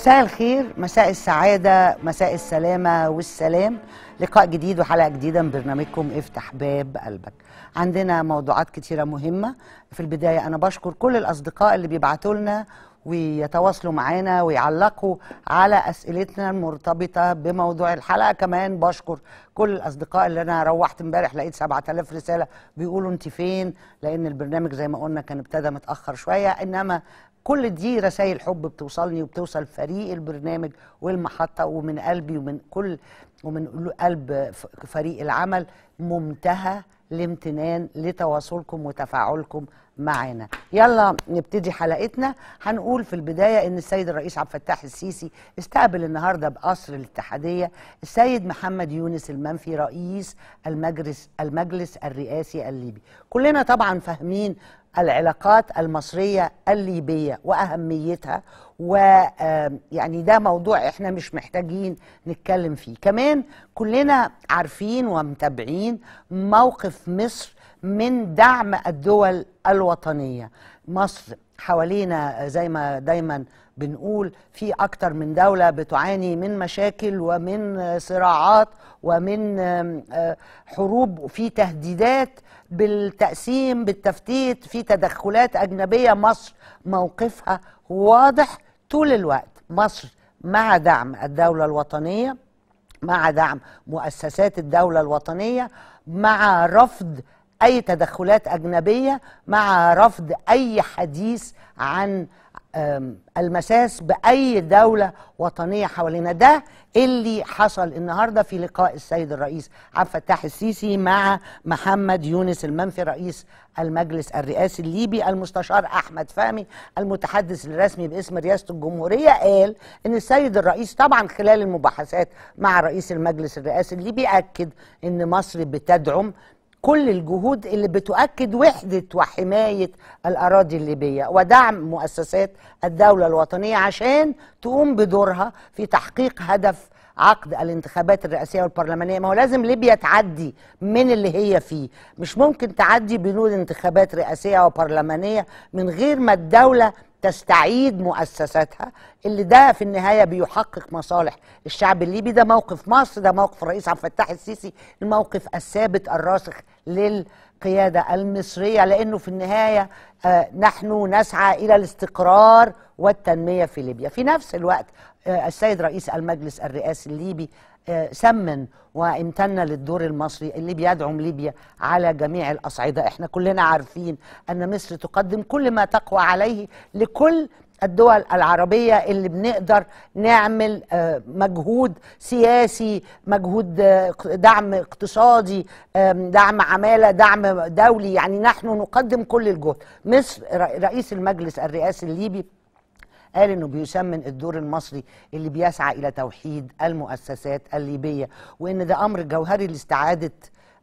مساء الخير مساء السعادة مساء السلامة والسلام لقاء جديد وحلقة جديدة من برنامجكم افتح باب قلبك عندنا موضوعات كتيرة مهمة في البداية أنا بشكر كل الأصدقاء اللي بيبعتوا لنا ويتواصلوا معانا ويعلقوا على اسئلتنا المرتبطه بموضوع الحلقه كمان بشكر كل الاصدقاء اللي انا روحت امبارح لقيت 7000 رساله بيقولوا انت فين لان البرنامج زي ما قلنا كان ابتدى متاخر شويه انما كل دي رسائل حب بتوصلني وبتوصل فريق البرنامج والمحطة ومن قلبي ومن كل ومن قلب فريق العمل منتهى الامتنان لتواصلكم وتفاعلكم معانا يلا نبتدي حلقتنا هنقول في البداية ان السيد الرئيس عبد الفتاح السيسي استقبل النهاردة بقصر الاتحادية السيد محمد يونس المنفي رئيس المجلس, المجلس الرئاسي الليبي كلنا طبعا فاهمين العلاقات المصرية الليبية وأهميتها ويعني ده موضوع احنا مش محتاجين نتكلم فيه كمان كلنا عارفين ومتابعين موقف مصر من دعم الدول الوطنية مصر حوالينا زي ما دايما بنقول في أكتر من دولة بتعاني من مشاكل ومن صراعات ومن آه، حروب وفي تهديدات بالتقسيم بالتفتيت في تدخلات أجنبية مصر موقفها واضح طول الوقت مصر مع دعم الدولة الوطنية مع دعم مؤسسات الدولة الوطنية مع رفض اي تدخلات اجنبيه مع رفض اي حديث عن المساس باي دوله وطنيه حوالينا ده اللي حصل النهارده في لقاء السيد الرئيس عبد الفتاح السيسي مع محمد يونس المنفي رئيس المجلس الرئاسي الليبي المستشار احمد فهمي المتحدث الرسمي باسم رئاسه الجمهوريه قال ان السيد الرئيس طبعا خلال المباحثات مع رئيس المجلس الرئاسي الليبي اكد ان مصر بتدعم كل الجهود اللي بتؤكد وحدة وحماية الأراضي الليبية ودعم مؤسسات الدولة الوطنية عشان تقوم بدورها في تحقيق هدف عقد الانتخابات الرئاسيه والبرلمانيه ما هو لازم ليبيا تعدي من اللي هي فيه مش ممكن تعدي بنود انتخابات رئاسيه وبرلمانيه من غير ما الدوله تستعيد مؤسساتها اللي ده في النهايه بيحقق مصالح الشعب الليبي ده موقف مصر ده موقف الرئيس عبد الفتاح السيسي الموقف الثابت الراسخ للقيادة المصرية لأنه في النهاية آه، نحن نسعى إلى الاستقرار والتنمية في ليبيا في نفس الوقت آه، السيد رئيس المجلس الرئاسي الليبي آه، سمن وامتن للدور المصري اللي بيدعم ليبيا على جميع الأصعدة احنا كلنا عارفين أن مصر تقدم كل ما تقوى عليه لكل الدول العربية اللي بنقدر نعمل آه، مجهود سياسي مجهود آه، دعم اقتصادي دعم عمالة دعم دولي يعني نحن نقدم كل الجهد مصر رئيس المجلس الرئاسي الليبي قال انه بيسمن الدور المصري اللي بيسعى الى توحيد المؤسسات الليبيه وان ده امر جوهري لاستعاده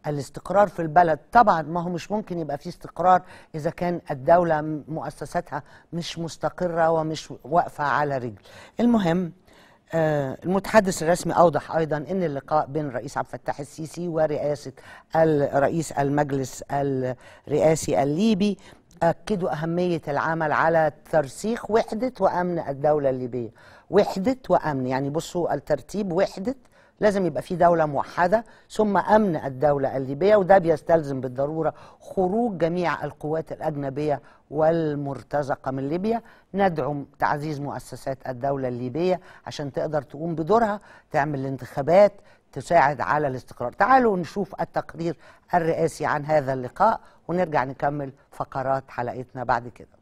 الاستقرار في البلد طبعا ما هو مش ممكن يبقى في استقرار إذا كان الدولة مؤسساتها مش مستقرة ومش واقفة على رجل المهم آه، المتحدث الرسمي أوضح أيضا أن اللقاء بين الرئيس عبد الفتاح السيسي ورئاسة الرئيس المجلس الرئاسي الليبي أكدوا أهمية العمل على ترسيخ وحدة وأمن الدولة الليبية وحدة وأمن يعني بصوا الترتيب وحدة لازم يبقى في دولة موحدة ثم أمن الدولة الليبية وده بيستلزم بالضرورة خروج جميع القوات الأجنبية والمرتزقة من ليبيا ندعم تعزيز مؤسسات الدولة الليبية عشان تقدر تقوم بدورها تعمل انتخابات تساعد على الاستقرار تعالوا نشوف التقرير الرئاسي عن هذا اللقاء ونرجع نكمل فقرات حلقتنا بعد كده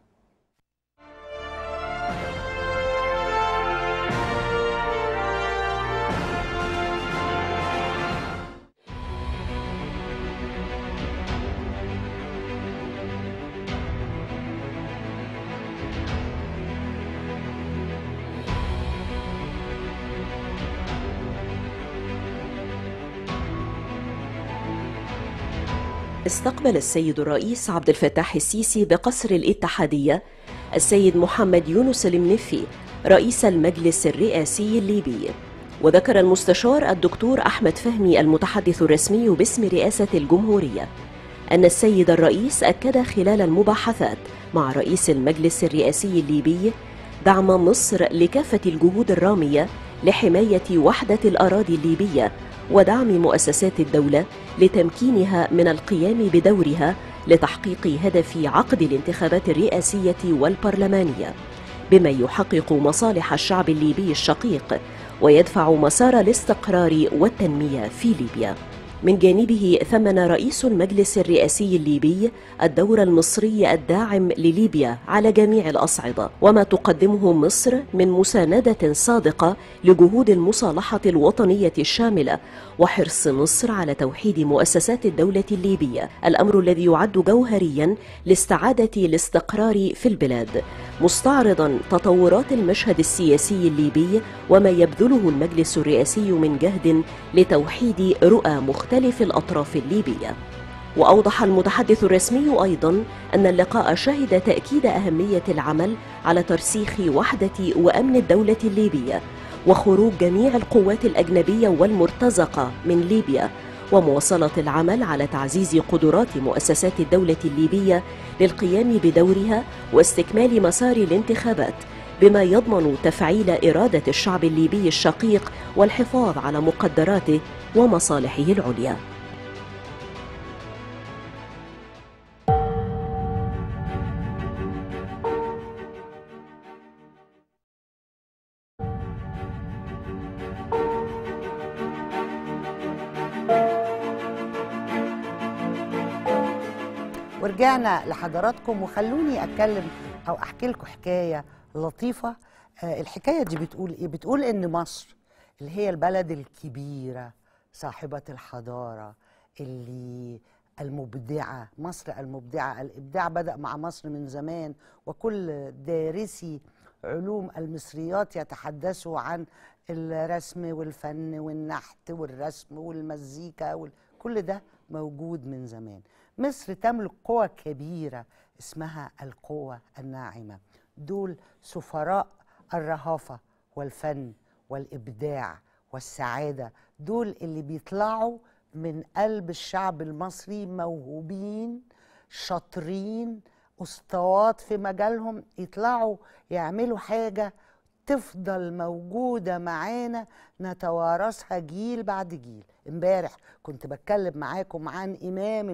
استقبل السيد الرئيس عبد الفتاح السيسي بقصر الاتحادية السيد محمد يونس المنفي رئيس المجلس الرئاسي الليبي وذكر المستشار الدكتور أحمد فهمي المتحدث الرسمي باسم رئاسة الجمهورية أن السيد الرئيس أكد خلال المباحثات مع رئيس المجلس الرئاسي الليبي دعم مصر لكافة الجهود الرامية لحماية وحدة الأراضي الليبية ودعم مؤسسات الدولة لتمكينها من القيام بدورها لتحقيق هدف عقد الانتخابات الرئاسية والبرلمانية بما يحقق مصالح الشعب الليبي الشقيق ويدفع مسار الاستقرار والتنمية في ليبيا من جانبه ثمن رئيس المجلس الرئاسي الليبي الدور المصري الداعم لليبيا على جميع الأصعدة وما تقدمه مصر من مساندة صادقة لجهود المصالحة الوطنية الشاملة وحرص مصر على توحيد مؤسسات الدولة الليبية الأمر الذي يعد جوهريا لاستعادة الاستقرار في البلاد مستعرضا تطورات المشهد السياسي الليبي وما يبذله المجلس الرئاسي من جهد لتوحيد رؤى مختلفة مختلف الأطراف الليبية وأوضح المتحدث الرسمي أيضا أن اللقاء شهد تأكيد أهمية العمل على ترسيخ وحدة وأمن الدولة الليبية وخروج جميع القوات الأجنبية والمرتزقة من ليبيا ومواصلة العمل على تعزيز قدرات مؤسسات الدولة الليبية للقيام بدورها واستكمال مسار الانتخابات بما يضمن تفعيل إرادة الشعب الليبي الشقيق والحفاظ على مقدراته ومصالحه العليا ورجعنا لحضراتكم وخلوني اتكلم او احكي لكم حكايه لطيفه آه، الحكايه دي بتقول ايه بتقول ان مصر اللي هي البلد الكبيره صاحبة الحضارة اللي المبدعة مصر المبدعة الإبداع بدأ مع مصر من زمان وكل دارسي علوم المصريات يتحدثوا عن الرسم والفن والنحت والرسم والمزيكا كل ده موجود من زمان مصر تملك قوة كبيرة اسمها القوة الناعمة دول سفراء الرهافة والفن والإبداع والسعادة دول اللي بيطلعوا من قلب الشعب المصري موهوبين شاطرين اسطوات في مجالهم يطلعوا يعملوا حاجه تفضل موجوده معانا نتوارثها جيل بعد جيل امبارح كنت بتكلم معاكم عن امام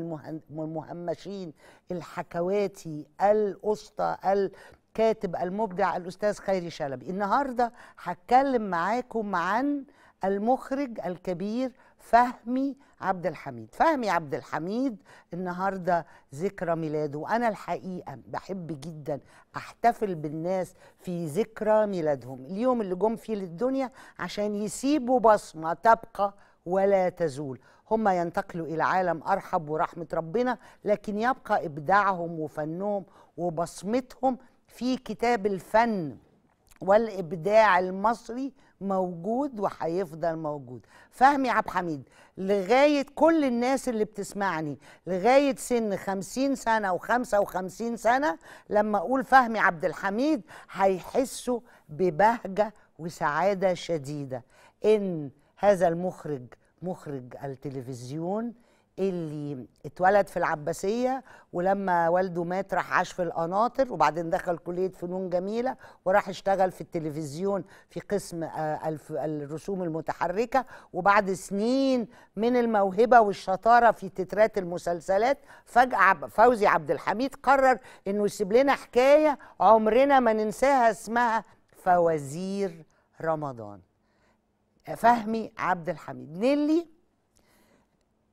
المهمشين الحكواتي الاسطى الكاتب المبدع الاستاذ خيري شلبي النهارده هتكلم معاكم عن المخرج الكبير فهمي عبد الحميد فهمي عبد الحميد النهارده ذكرى ميلاده وانا الحقيقه بحب جدا احتفل بالناس في ذكرى ميلادهم اليوم اللي جم فيه للدنيا عشان يسيبوا بصمه تبقى ولا تزول هم ينتقلوا الى عالم ارحب ورحمه ربنا لكن يبقى ابداعهم وفنهم وبصمتهم في كتاب الفن والابداع المصري موجود وهيفضل موجود فهمي عبد الحميد لغايه كل الناس اللي بتسمعني لغايه سن 50 سنه او 55 سنه لما اقول فهمي عبد الحميد هيحسوا ببهجه وسعاده شديده ان هذا المخرج مخرج التلفزيون اللي اتولد في العباسية ولما والده مات راح عاش في القناطر وبعدين دخل كلية فنون جميلة وراح اشتغل في التلفزيون في قسم آه، الرسوم المتحركة وبعد سنين من الموهبة والشطارة في تترات المسلسلات فجأة فوزي عبد الحميد قرر انه يسيب لنا حكاية عمرنا ما ننساها اسمها فوازير رمضان فهمي عبد الحميد نيلي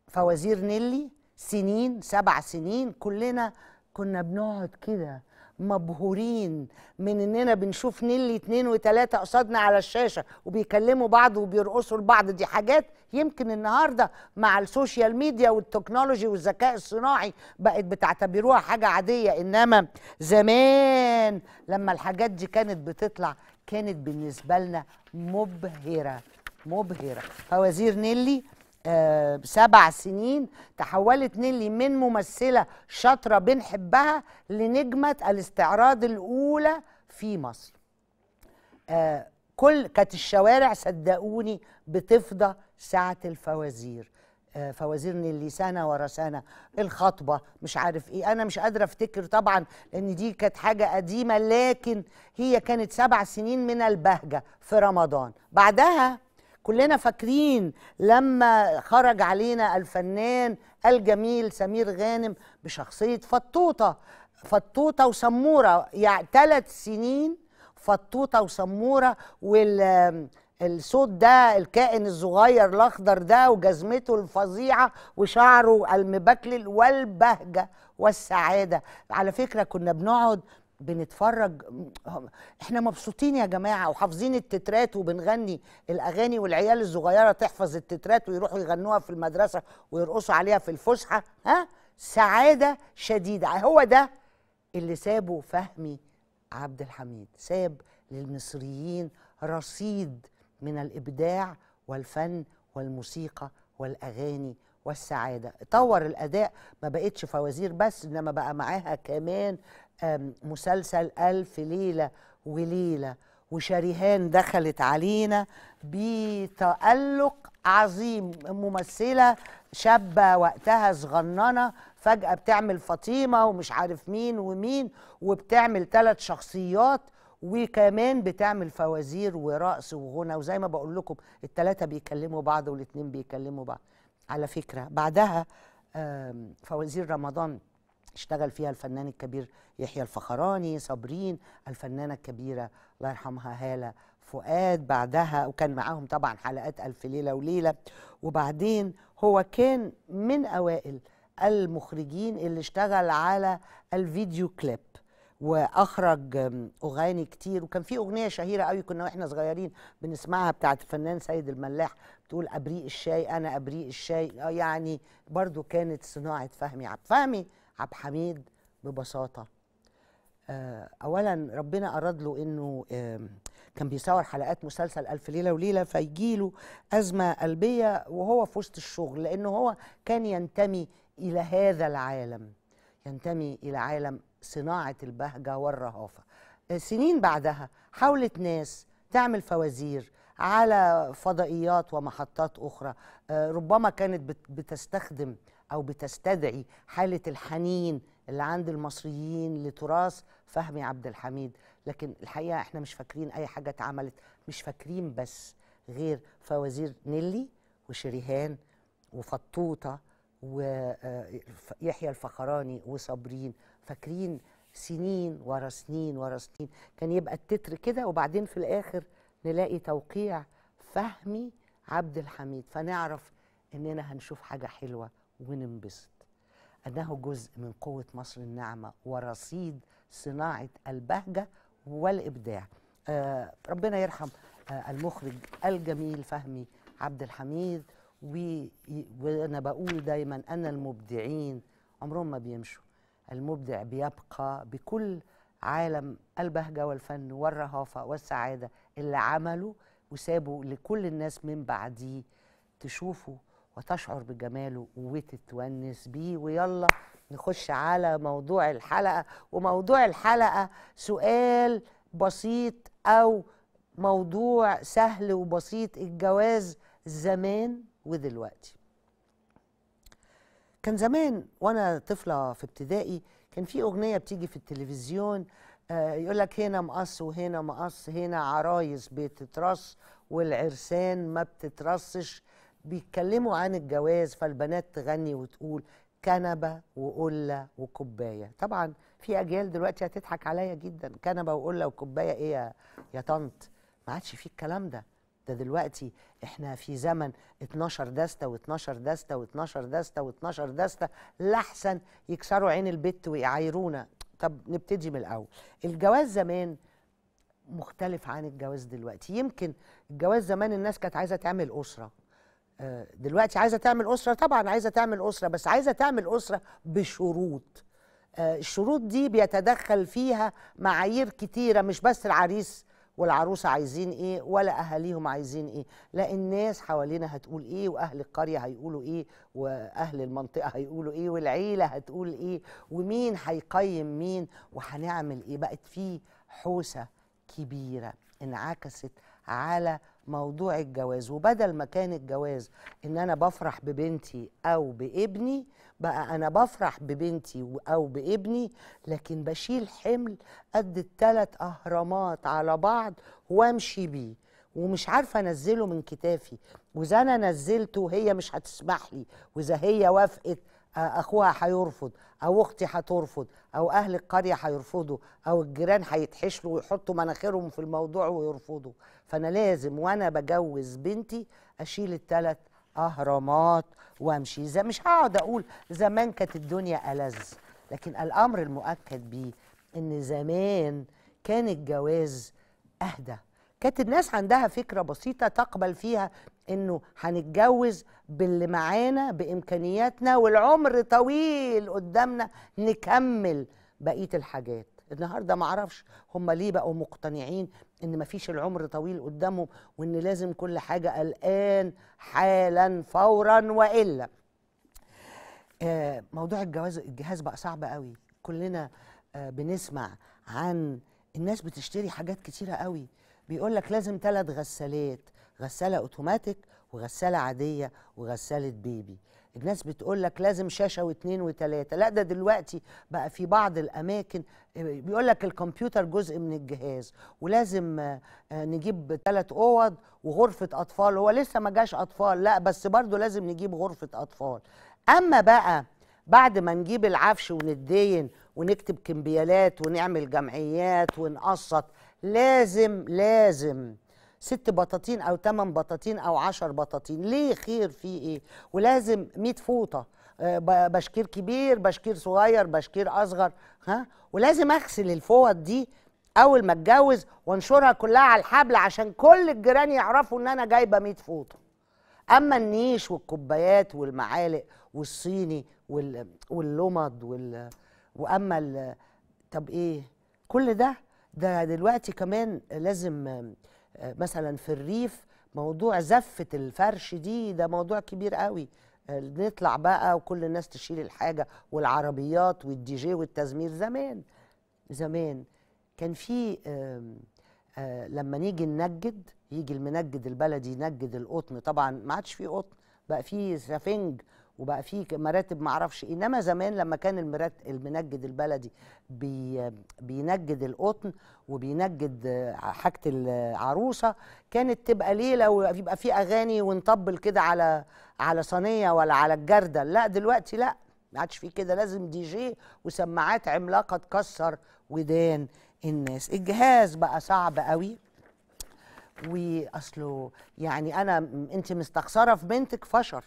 فوزير نيلي سنين سبع سنين كلنا كنا بنقعد كده مبهورين من اننا بنشوف نيلي اتنين وتلاتة قصادنا على الشاشة وبيكلموا بعض وبيرقصوا لبعض دي حاجات يمكن النهاردة مع السوشيال ميديا والتكنولوجي والذكاء الصناعي بقت بتعتبروها حاجة عادية انما زمان لما الحاجات دي كانت بتطلع كانت بالنسبة لنا مبهرة مبهرة فوزير نيلي آه، سبع سنين تحولت نيلي من ممثلة شاطرة بنحبها لنجمة الاستعراض الأولى في مصر آه، كل كانت الشوارع صدقوني بتفضى ساعة الفوازير آه، فوازير نيلي سنة ورا سنة الخطبة مش عارف ايه أنا مش قادرة أفتكر طبعا لأن دي كانت حاجة قديمة لكن هي كانت سبع سنين من البهجة في رمضان بعدها كلنا فاكرين لما خرج علينا الفنان الجميل سمير غانم بشخصية فطوطة فطوطة وسمورة يعني ثلاث سنين فطوطة وسمورة وال الصوت ده الكائن الصغير الاخضر ده وجزمته الفظيعه وشعره المبكلل والبهجه والسعاده على فكره كنا بنقعد بنتفرج احنا مبسوطين يا جماعه وحافظين التترات وبنغني الاغاني والعيال الصغيره تحفظ التترات ويروحوا يغنوها في المدرسه ويرقصوا عليها في الفسحه ها سعاده شديده هو ده اللي سابه فهمي عبد الحميد ساب للمصريين رصيد من الابداع والفن والموسيقى والاغاني والسعاده طور الاداء ما بقتش فوازير بس انما بقى معاها كمان مسلسل ألف ليلة وليلة وشريهان دخلت علينا بتألق عظيم ممثلة شابة وقتها صغننة فجأة بتعمل فاطمة ومش عارف مين ومين وبتعمل ثلاث شخصيات وكمان بتعمل فوازير ورقص وغنى وزي ما بقول لكم الثلاثة بيكلموا بعض والاتنين بيكلموا بعض على فكرة بعدها فوازير رمضان اشتغل فيها الفنان الكبير يحيى الفخراني صابرين الفنانة الكبيرة الله يرحمها هالة فؤاد بعدها وكان معاهم طبعا حلقات ألف ليلة وليلة وبعدين هو كان من أوائل المخرجين اللي اشتغل على الفيديو كليب واخرج اغاني كتير وكان في اغنيه شهيره قوي كنا واحنا صغيرين بنسمعها بتاعه الفنان سيد الملاح بتقول ابريق الشاي انا ابريق الشاي آه، يعني برضو كانت صناعه فهمي عبد فهمي عبد حميد ببساطه آه، اولا ربنا اراد له انه كان بيصور حلقات مسلسل الف ليله وليله فيجيله ازمه قلبيه وهو في وسط الشغل لانه هو كان ينتمي الى هذا العالم ينتمي الى عالم صناعه البهجه والرهافه آه، سنين بعدها حاولت ناس تعمل فوازير على فضائيات ومحطات اخرى آه، ربما كانت بتستخدم أو بتستدعي حالة الحنين اللي عند المصريين لتراث فهمي عبد الحميد لكن الحقيقة احنا مش فاكرين أي حاجة اتعملت مش فاكرين بس غير فوازير نيلي وشريهان وفطوطة ويحيى آه، الفخراني وصابرين فاكرين سنين ورا سنين ورا سنين كان يبقى التتر كده وبعدين في الآخر نلاقي توقيع فهمي عبد الحميد فنعرف اننا هنشوف حاجه حلوه وننبسط أنه جزء من قوة مصر الناعمة ورصيد صناعة البهجة والإبداع آه ربنا يرحم آه المخرج الجميل فهمي عبد الحميد وأنا بقول دايما أن المبدعين عمرهم ما بيمشوا المبدع بيبقى بكل عالم البهجة والفن والرهافة والسعادة اللي عمله وسابه لكل الناس من بعديه تشوفوا وتشعر بجماله وتتونس بيه ويلا نخش على موضوع الحلقة وموضوع الحلقة سؤال بسيط أو موضوع سهل وبسيط الجواز زمان ودلوقتي كان زمان وأنا طفلة في ابتدائي كان في أغنية بتيجي في التلفزيون آه، يقول لك هنا مقص وهنا مقص هنا عرايس بتترص والعرسان ما بتترصش بيتكلموا عن الجواز فالبنات تغني وتقول كنبة وقلة وكوباية طبعا في أجيال دلوقتي هتضحك عليا جدا كنبة وقلة وكوباية إيه يا, يا طنط ما عادش في الكلام ده ده دلوقتي احنا في زمن 12 دستة و12 دستة و12 دستة و12 دستة لحسن يكسروا عين البت ويعايرونا طب نبتدي من الأول الجواز زمان مختلف عن الجواز دلوقتي يمكن الجواز زمان الناس كانت عايزة تعمل أسرة آه، دلوقتي عايزه تعمل اسره طبعا عايزه تعمل اسره بس عايزه تعمل اسره بشروط آه، الشروط دي بيتدخل فيها معايير كتيره مش بس العريس والعروسه عايزين ايه ولا اهاليهم عايزين ايه لا الناس حوالينا هتقول ايه واهل القريه هيقولوا ايه واهل المنطقه هيقولوا ايه والعيله هتقول ايه ومين هيقيم مين وهنعمل ايه بقت في حوسه كبيره انعكست على موضوع الجواز وبدل ما كان الجواز ان انا بفرح ببنتي او بابني بقى انا بفرح ببنتي او بابني لكن بشيل حمل قد الثلاث اهرامات على بعض وامشي بيه ومش عارفه انزله من كتافي واذا انا نزلته هي مش هتسمح لي واذا هي وافقت اخوها هيرفض او اختي هترفض او اهل القريه هيرفضوا او الجيران هيتحشلوا ويحطوا مناخيرهم في الموضوع ويرفضوا فانا لازم وانا بجوز بنتي اشيل الثلاث اهرامات وامشي زي مش هقعد اقول زمان كانت الدنيا ألذ لكن الامر المؤكد بيه ان زمان كان الجواز اهدى كانت الناس عندها فكره بسيطه تقبل فيها انه هنتجوز باللي معانا بامكانياتنا والعمر طويل قدامنا نكمل بقيه الحاجات النهارده معرفش هم ليه بقوا مقتنعين ان مفيش العمر طويل قدامهم وان لازم كل حاجه الان حالا فورا والا آه موضوع الجواز الجهاز بقى صعب قوي كلنا آه بنسمع عن الناس بتشتري حاجات كتيره قوي بيقول لك لازم ثلاث غسالات غساله اوتوماتيك وغساله عاديه وغساله بيبي الناس بتقول لك لازم شاشه واثنين وثلاثه لا ده دلوقتي بقى في بعض الاماكن آه، بيقول لك الكمبيوتر جزء من الجهاز ولازم آه، آه، نجيب ثلاث اوض وغرفه اطفال هو لسه ما جاش اطفال لا بس برضه لازم نجيب غرفه اطفال اما بقى بعد ما نجيب العفش وندين ونكتب كمبيالات ونعمل جمعيات ونقسط لازم لازم ست بطاطين او تمن بطاطين او عشر بطاطين ليه خير في ايه ولازم 100 فوطه آه، بشكير كبير بشكير صغير بشكير اصغر ها ولازم اغسل الفوط دي اول ما اتجوز وانشرها كلها على الحبل عشان كل الجيران يعرفوا ان انا جايبه 100 فوطه اما النيش والكوبايات والمعالق والصيني وال... واللمض وال... واما ال... طب ايه كل ده ده دلوقتي كمان لازم آه، مثلا في الريف موضوع زفة الفرش دي ده موضوع كبير قوي آه، نطلع بقى وكل الناس تشيل الحاجة والعربيات والدي جي والتزمير زمان زمان كان في آه، لما نيجي ننجد يجي المنجد البلدي ينجد القطن طبعا ما عادش في قطن بقى في سفنج وبقى في مراتب معرفش إيه. انما زمان لما كان المرات المنجد البلدي بي بينجد القطن وبينجد حاجه العروسه كانت تبقى ليله ويبقى في اغاني ونطبل كده على على صينيه ولا على الجردل لا دلوقتي لا ما عادش في كده لازم دي جي وسماعات عملاقه تكسر ودان الناس الجهاز بقى صعب قوي واصله يعني انا انت مستخسره في بنتك فشر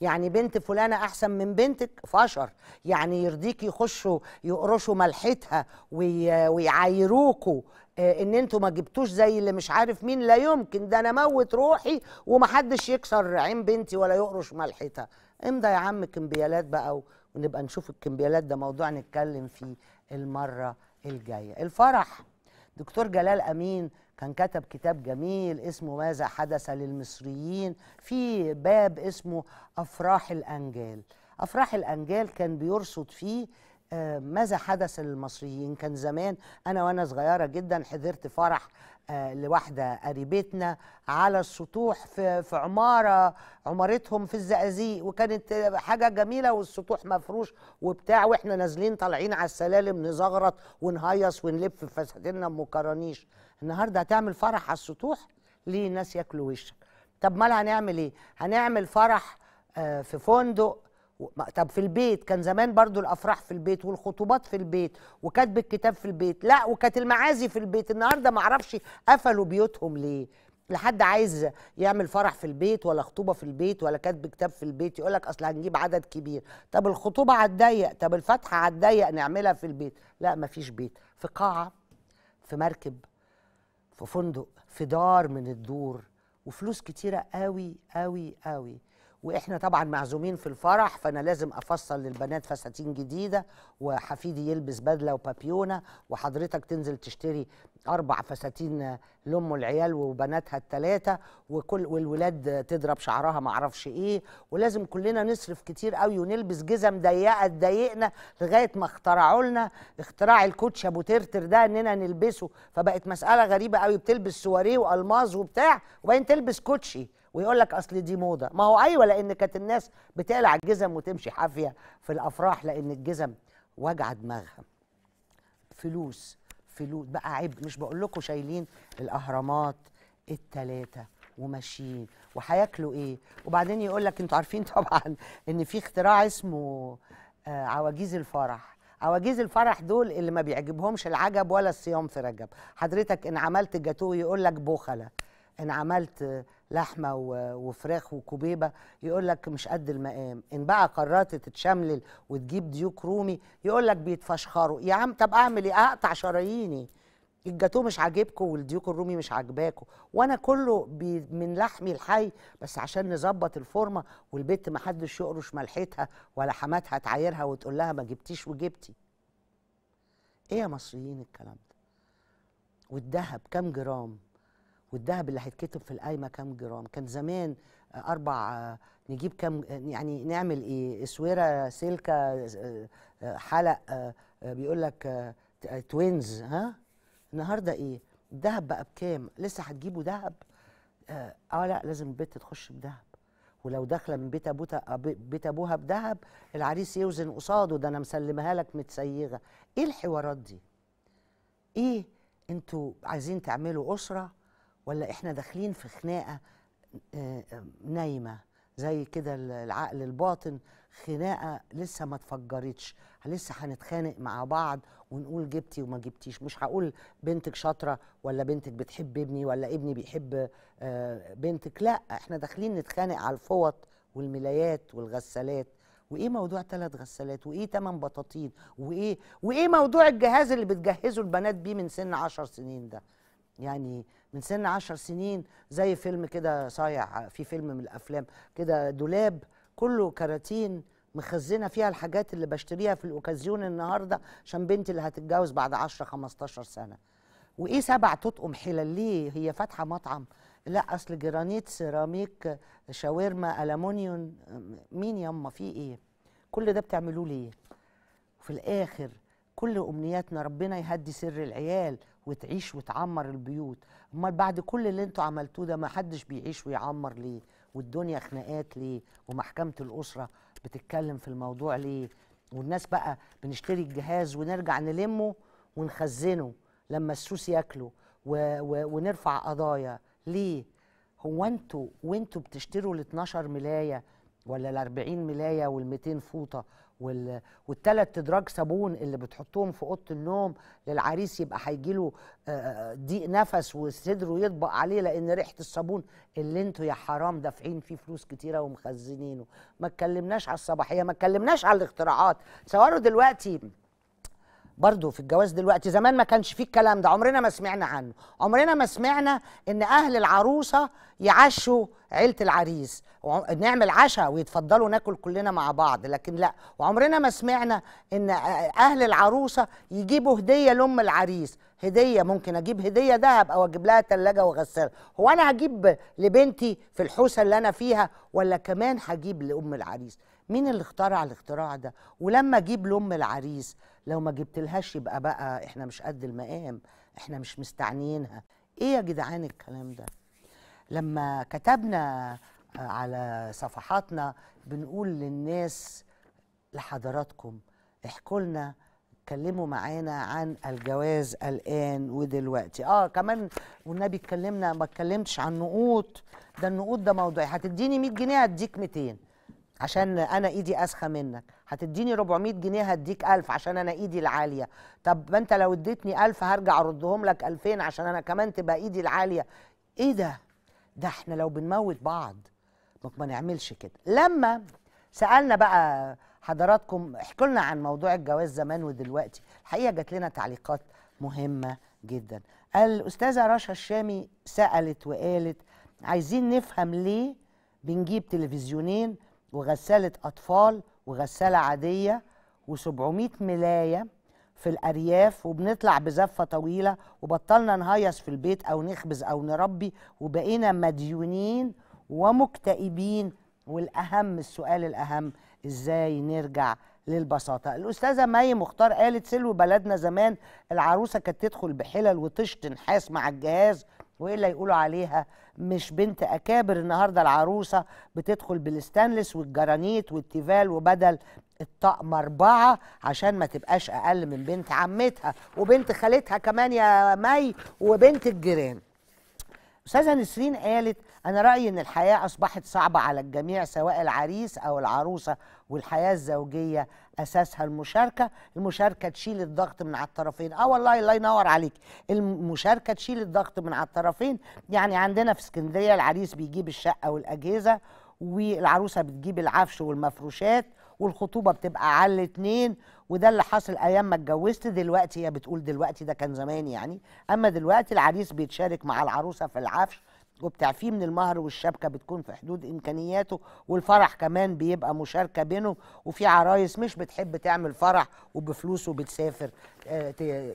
يعني بنت فلانه احسن من بنتك فشر يعني يرضيك يخشوا يقرشوا ملحتها ويعايروكوا آه، ان انتوا ما جبتوش زي اللي مش عارف مين لا يمكن ده انا موت روحي ومحدش يكسر عين بنتي ولا يقرش ملحتها امضى يا عم كمبيالات بقى ونبقى نشوف الكمبيالات ده موضوع نتكلم فيه المره الجايه الفرح دكتور جلال امين كان كتب كتاب جميل اسمه ماذا حدث للمصريين في باب اسمه أفراح الأنجال أفراح الأنجال كان بيرصد فيه آه، ماذا حدث للمصريين كان زمان أنا وأنا صغيرة جدا حضرت فرح آه، لواحدة قريبتنا على السطوح في, عمارة عمارتهم في الزقازيق وكانت حاجة جميلة والسطوح مفروش وبتاع وإحنا نازلين طالعين على السلالم نزغرط ونهيص ونلف في فساتيننا ام النهارده هتعمل فرح على السطوح ليه الناس ياكلوا وشك طب امال هنعمل ايه هنعمل فرح آه، في فندق طب في البيت كان زمان برضو الافراح في البيت والخطوبات في البيت وكاتب الكتاب في البيت لا وكانت المعازي في البيت النهارده معرفش قفلوا بيوتهم ليه لحد عايز يعمل فرح في البيت ولا خطوبه في البيت ولا كاتب كتاب في البيت يقول لك اصل هنجيب عدد كبير طب الخطوبه هتضيق طب الفاتحه هتضيق نعملها في البيت لا مفيش بيت في قاعه في مركب في فندق في دار من الدور وفلوس كتيرة قوي قوي قوي واحنا طبعا معزومين في الفرح فانا لازم افصل للبنات فساتين جديده وحفيدي يلبس بدله وبابيونه وحضرتك تنزل تشتري اربع فساتين لام العيال وبناتها الثلاثه وكل والولاد تضرب شعرها ما اعرفش ايه ولازم كلنا نصرف كتير قوي ونلبس جزم ضيقه تضايقنا لغايه ما اخترعوا لنا اختراع الكوتش ابو ترتر ده اننا نلبسه فبقت مساله غريبه قوي بتلبس سواريه والماظ وبتاع وبعدين تلبس كوتشي ويقول لك اصل دي موضه ما هو ايوه لان كانت الناس بتقلع الجزم وتمشي حافيه في الافراح لان الجزم وجع دماغها فلوس فلوس بقى عبء مش بقول لكم شايلين الاهرامات الثلاثه وماشيين وهياكلوا ايه وبعدين يقول لك انتوا عارفين طبعا ان في اختراع اسمه آه عواجيز الفرح عواجيز الفرح دول اللي ما بيعجبهمش العجب ولا الصيام في رجب حضرتك ان عملت جاتوه يقول لك بخله ان عملت لحمه وفراخ وكبيبه يقول لك مش قد المقام ان بقى قررت تتشملل وتجيب ديوك رومي يقول لك بيتفشخروا يا عم طب اعمل ايه اقطع شراييني الجاتوه مش عاجبكم والديوك الرومي مش عاجباكم وانا كله بي من لحمي الحي بس عشان نظبط الفورمه والبت ما حدش يقرش ملحتها ولا حماتها تعايرها وتقول لها ما جبتيش وجبتي ايه يا مصريين الكلام ده والذهب كام جرام والذهب اللي هيتكتب في القايمه كام جرام كان زمان اربع نجيب كام يعني نعمل ايه اسوره سلكه حلق بيقول لك توينز ها النهارده ايه الذهب بقى بكام لسه هتجيبوا ذهب آه،, اه لا لازم البت تخش بذهب ولو داخله من بيت ابوها بيت ابوها بذهب العريس يوزن قصاده ده انا مسلمها لك متسيغه ايه الحوارات دي ايه انتوا عايزين تعملوا اسره ولا احنا داخلين في خناقه آه، آه، نايمه زي كده العقل الباطن خناقه لسه ما اتفجرتش لسه هنتخانق مع بعض ونقول جبتي وما جبتيش مش هقول بنتك شاطره ولا بنتك بتحب ابني ولا ابني بيحب آه، بنتك لا احنا داخلين نتخانق على الفوط والملايات والغسالات وايه موضوع ثلاث غسالات وايه تمن بطاطين وايه وايه موضوع الجهاز اللي بتجهزه البنات بيه من سن عشر سنين ده يعني من سن عشر سنين زي فيلم كده صايع في فيلم من الافلام كده دولاب كله كراتين مخزنه فيها الحاجات اللي بشتريها في الاوكازيون النهارده عشان بنتي اللي هتتجوز بعد 10 15 سنه وايه سبع تطقم حلال ليه هي فاتحه مطعم لا اصل جرانيت سيراميك شاورما الومنيوم مين ياما في ايه كل ده بتعملوه ليه وفي الاخر كل امنياتنا ربنا يهدي سر العيال وتعيش وتعمر البيوت امال بعد كل اللي انتوا عملتوه ده ما حدش بيعيش ويعمر ليه والدنيا خناقات ليه ومحكمه الاسره بتتكلم في الموضوع ليه والناس بقى بنشتري الجهاز ونرجع نلمه ونخزنه لما السوس ياكله و... و... ونرفع قضايا ليه هو انتوا وانتوا بتشتروا ال 12 ملايه ولا ال 40 ملايه وال 200 فوطه وال والثلاث ادراج صابون اللي بتحطهم في اوضه النوم للعريس يبقى هيجي له ضيق نفس وصدره يطبق عليه لان ريحه الصابون اللي انتوا يا حرام دافعين فيه فلوس كتيره ومخزنينه ما اتكلمناش على الصباحيه ما اتكلمناش على الاختراعات صوروا دلوقتي برضو في الجواز دلوقتي زمان ما كانش فيه الكلام ده عمرنا ما سمعنا عنه عمرنا ما سمعنا ان اهل العروسه يعشوا عيله العريس ونعمل عشاء ويتفضلوا ناكل كلنا مع بعض لكن لا وعمرنا ما سمعنا ان اهل العروسه يجيبوا هديه لام العريس هديه ممكن اجيب هديه ذهب او اجيب لها ثلاجه وغساله هو انا هجيب لبنتي في الحوسه اللي انا فيها ولا كمان هجيب لام العريس مين اللي اخترع الاختراع ده ولما اجيب لام العريس لو ما جبتلهاش يبقى بقى احنا مش قد المقام احنا مش مستعنيينها ايه يا جدعان الكلام ده لما كتبنا آه، على صفحاتنا بنقول للناس لحضراتكم احكوا لنا اتكلموا معانا عن الجواز الان ودلوقتي اه كمان والنبي اتكلمنا ما اتكلمتش عن نقود ده النقود ده موضوعي هتديني 100 جنيه هديك 200 عشان انا ايدي اسخه منك هتديني 400 جنيه هديك 1000 عشان انا ايدي العاليه طب ما انت لو اديتني 1000 هرجع اردهم لك 2000 عشان انا كمان تبقى ايدي العاليه ايه ده ده احنا لو بنموت بعض ما نعملش كده لما سالنا بقى حضراتكم احكوا لنا عن موضوع الجواز زمان ودلوقتي الحقيقه جات لنا تعليقات مهمه جدا الاستاذه رشا الشامي سالت وقالت عايزين نفهم ليه بنجيب تلفزيونين وغساله اطفال وغسالة عادية و700 ملاية في الأرياف وبنطلع بزفة طويلة وبطلنا نهيص في البيت أو نخبز أو نربي وبقينا مديونين ومكتئبين والأهم السؤال الأهم إزاي نرجع للبساطة الأستاذة مي مختار قالت سلو بلدنا زمان العروسة كانت تدخل بحلل وتشتن حاس مع الجهاز اللي يقولوا عليها مش بنت اكابر النهارده العروسه بتدخل بالستانلس والجرانيت والتيفال وبدل الطقم أربعة عشان ما تبقاش أقل من بنت عمتها وبنت خالتها كمان يا مي وبنت الجيران أستاذة نسرين قالت أنا رأيي إن الحياة أصبحت صعبة على الجميع سواء العريس أو العروسة والحياة الزوجية أساسها المشاركة المشاركة تشيل الضغط من على الطرفين آه والله الله ينور عليك المشاركة تشيل الضغط من على الطرفين يعني عندنا في اسكندرية العريس بيجيب الشقة والأجهزة والعروسة بتجيب العفش والمفروشات والخطوبة بتبقى على الاتنين وده اللي حصل ايام ما اتجوزت دلوقتي هي بتقول دلوقتي ده كان زمان يعني اما دلوقتي العريس بيتشارك مع العروسه في العفش وبتاع من المهر والشبكه بتكون في حدود امكانياته والفرح كمان بيبقى مشاركه بينه وفي عرايس مش بتحب تعمل فرح وبفلوسه بتسافر آه،